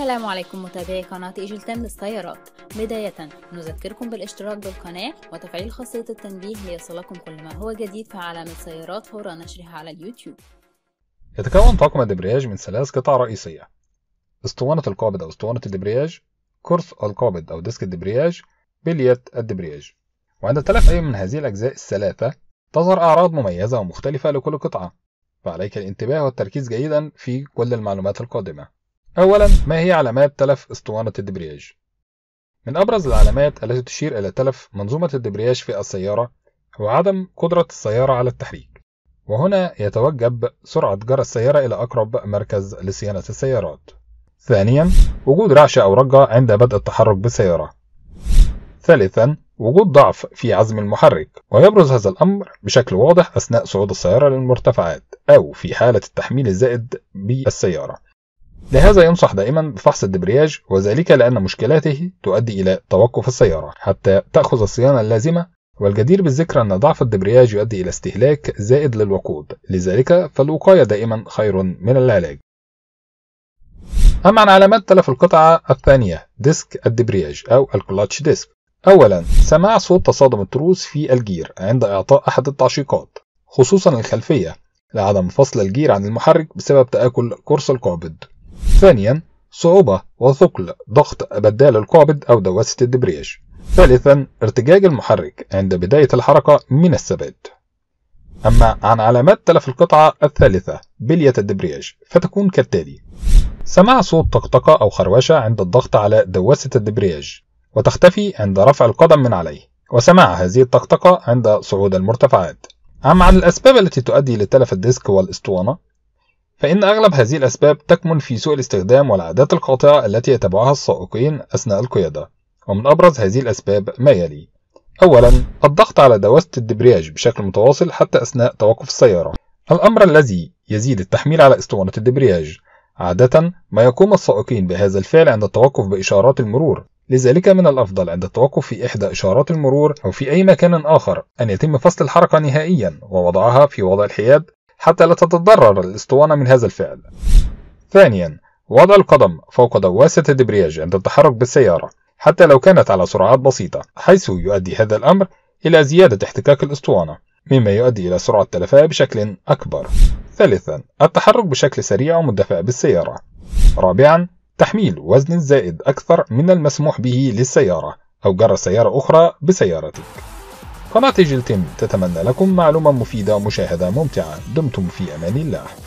السلام عليكم متابعي قناة ايجل تام للسيارات بداية نذكركم بالاشتراك بالقناة وتفعيل خاصية التنبيه ليصلكم كل ما هو جديد في عالم السيارات فور نشرها على اليوتيوب يتكون طاقم الدبرياج من ثلاث قطع رئيسية اسطوانة القابض أو اسطوانة الدبرياج كرس القابض أو ديسك الدبرياج بليت الدبرياج وعند تلف أي من هذه الأجزاء الثلاثة تظهر أعراض مميزة ومختلفة لكل قطعة فعليك الانتباه والتركيز جيدا في كل المعلومات القادمة أولا ما هي علامات تلف اسطوانة الدبرياج؟ من أبرز العلامات التي تشير إلى تلف منظومة الدبرياج في السيارة هو عدم قدرة السيارة على التحريك وهنا يتوجب سرعة جر السيارة إلى أقرب مركز لصيانة السيارات ثانيا وجود رعشة أو رجة عند بدء التحرك بالسيارة ثالثا وجود ضعف في عزم المحرك ويبرز هذا الأمر بشكل واضح أثناء صعود السيارة للمرتفعات أو في حالة التحميل الزائد بالسيارة لهذا ينصح دائما بفحص الدبرياج وذلك لأن مشكلاته تؤدي إلى توقف السيارة حتى تأخذ الصيانة اللازمة والجدير بالذكر أن ضعف الدبرياج يؤدي إلى استهلاك زائد للوقود لذلك فالوقاية دائما خير من العلاج أما عن علامات تلف القطعة الثانية ديسك الدبرياج أو الكلاتش ديسك أولا سماع صوت تصادم التروس في الجير عند إعطاء أحد التعشيقات خصوصا الخلفية لعدم فصل الجير عن المحرك بسبب تآكل قرص القابض ثانيا صعوبة وثقل ضغط بدال القابض أو دواسة الدبرياج ثالثا ارتجاج المحرك عند بداية الحركة من الثبات أما عن علامات تلف القطعة الثالثة بلية الدبرياج فتكون كالتالي سماع صوت طقطقة أو خروشة عند الضغط على دواسة الدبرياج وتختفي عند رفع القدم من عليه وسماع هذه الطقطقة عند صعود المرتفعات أما عن الأسباب التي تؤدي لتلف الديسك والأسطوانة فإن أغلب هذه الأسباب تكمن في سوء الاستخدام والعادات القاطعة التي يتبعها السائقين أثناء القيادة ومن أبرز هذه الأسباب ما يلي أولا الضغط على دواسة الدبرياج بشكل متواصل حتى أثناء توقف السيارة الأمر الذي يزيد التحميل على اسطوانة الدبرياج عادة ما يقوم السائقين بهذا الفعل عند التوقف بإشارات المرور لذلك من الأفضل عند التوقف في إحدى إشارات المرور أو في أي مكان آخر أن يتم فصل الحركة نهائيا ووضعها في وضع الحياد حتى لا تتضرر الاسطوانة من هذا الفعل ثانيا وضع القدم فوق دواسة الدبرياج عند التحرك بالسيارة حتى لو كانت على سرعات بسيطة حيث يؤدي هذا الأمر إلى زيادة احتكاك الأسطوانة مما يؤدي إلى سرعة تلفها بشكل أكبر ثالثا التحرك بشكل سريع ومدفع بالسيارة رابعا تحميل وزن زائد أكثر من المسموح به للسيارة أو جر سيارة أخرى بسيارتك قناة جلتم تتمنى لكم معلومة مفيدة ومشاهدة ممتعة دمتم في أمان الله